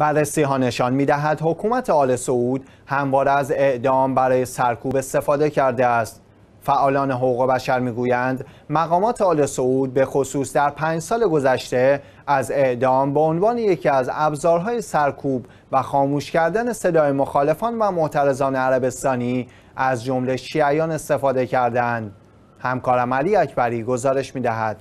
بررسی ها نشان می دهد حکومت آل سعود همواره از اعدام برای سرکوب استفاده کرده است. فعالان حقوق بشر میگویند مقامات آل سعود به خصوص در پنج سال گذشته از اعدام به عنوان یکی از ابزارهای سرکوب و خاموش کردن صدای مخالفان و معترضان عربستانی از جمله شیعیان استفاده کردند همکارم علی اکبری گزارش دهد.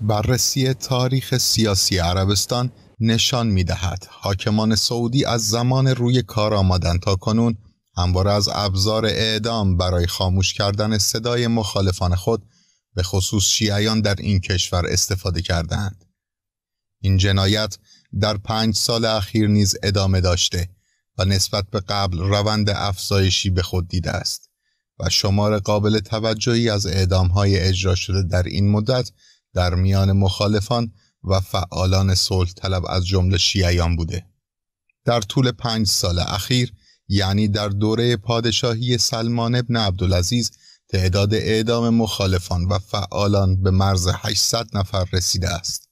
بررسی تاریخ سیاسی عربستان نشان می دهد. حاکمان سعودی از زمان روی کار آمدن تا کنون همواره از ابزار اعدام برای خاموش کردن صدای مخالفان خود به خصوص شیعیان در این کشور استفاده کردند. این جنایت در پنج سال اخیر نیز ادامه داشته و نسبت به قبل روند افزایشی به خود دیده است و شمار قابل توجهی از های اجرا شده در این مدت در میان مخالفان و فعالان صلح طلب از جمله شیعیان بوده. در طول پنج سال اخیر یعنی در دوره پادشاهی سلمان ابن عبدالعزیز تعداد اعدام مخالفان و فعالان به مرز 800 نفر رسیده است.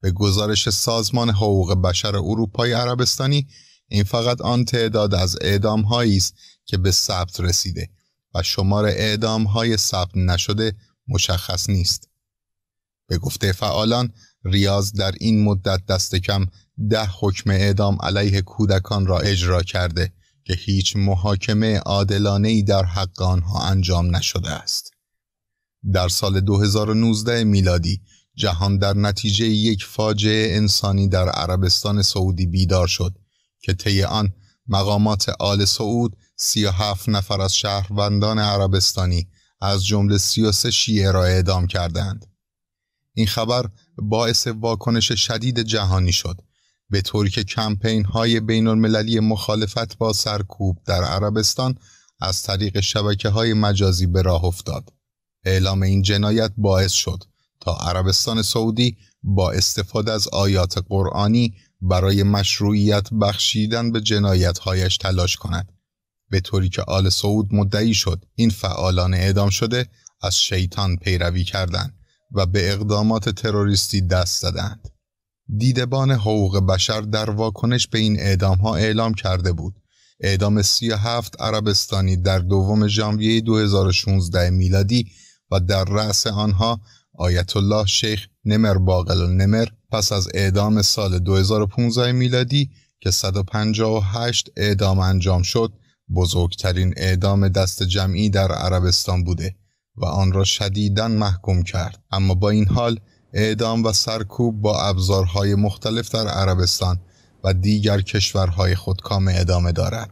به گزارش سازمان حقوق بشر اروپای عربستانی این فقط آن تعداد از اعدام هایی است که به ثبت رسیده و شمار اعدام های ثبت نشده مشخص نیست. به گفته فعالان ریاض در این مدت دست کم ده حکم اعدام علیه کودکان را اجرا کرده که هیچ محاکمه عادلانه در حق آنها انجام نشده است. در سال 2019 میلادی جهان در نتیجه یک فاجعه انسانی در عربستان سعودی بیدار شد که طی آن مقامات آل سعود 37 نفر از شهروندان عربستانی از جمله 33 شیعه را اعدام کردند. این خبر باعث واکنش شدید جهانی شد به طوری که کمپین های بین المللی مخالفت با سرکوب در عربستان از طریق شبکه های مجازی به راه افتاد. اعلام این جنایت باعث شد تا عربستان سعودی با استفاده از آیات قرآنی برای مشروعیت بخشیدن به هایش تلاش کند به طوری که آل سعود مدعی شد این فعالان اعدام شده از شیطان پیروی کردند و به اقدامات تروریستی دست زدند. دیدبان حقوق بشر در واکنش به این اعدام ها اعلام کرده بود اعدام 37 عربستانی در دوم ژانویه 2016 میلادی و در رأس آنها آیت الله شیخ نمر باقل نمر پس از اعدام سال 2015 میلادی که 158 اعدام انجام شد بزرگترین اعدام دست جمعی در عربستان بوده و آن را شدیداً محکوم کرد اما با این حال اعدام و سرکوب با ابزارهای مختلف در عربستان و دیگر کشورهای خودکام ادامه دارد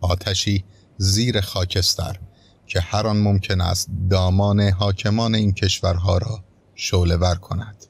آتشی زیر خاکستر که هر آن ممکن است دامان حاکمان این کشورها را شعله کند